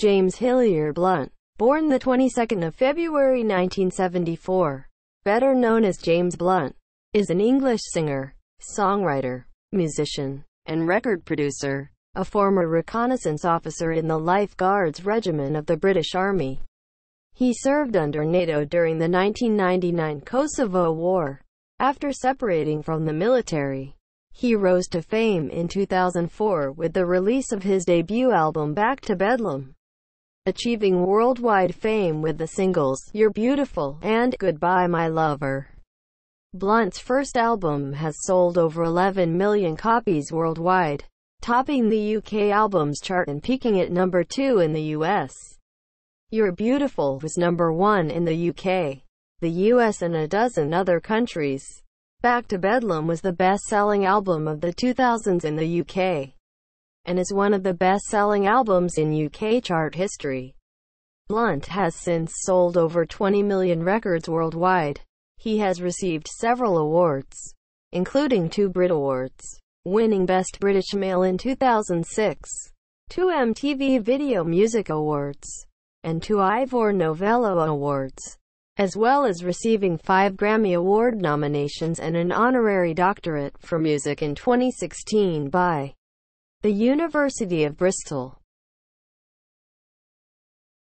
James Hillier Blunt, born the 22nd of February 1974, better known as James Blunt, is an English singer, songwriter, musician, and record producer, a former reconnaissance officer in the Life Guards Regiment of the British Army. He served under NATO during the 1999 Kosovo War. After separating from the military, he rose to fame in 2004 with the release of his debut album Back to Bedlam achieving worldwide fame with the singles You're Beautiful and Goodbye My Lover. Blunt's first album has sold over 11 million copies worldwide, topping the UK albums chart and peaking at number 2 in the US. You're Beautiful was number 1 in the UK, the US and a dozen other countries. Back to Bedlam was the best-selling album of the 2000s in the UK and is one of the best-selling albums in UK chart history. Blunt has since sold over 20 million records worldwide. He has received several awards, including two Brit Awards, winning Best British Male in 2006, two MTV Video Music Awards, and two Ivor Novello Awards, as well as receiving five Grammy Award nominations and an honorary doctorate for music in 2016 by the University of Bristol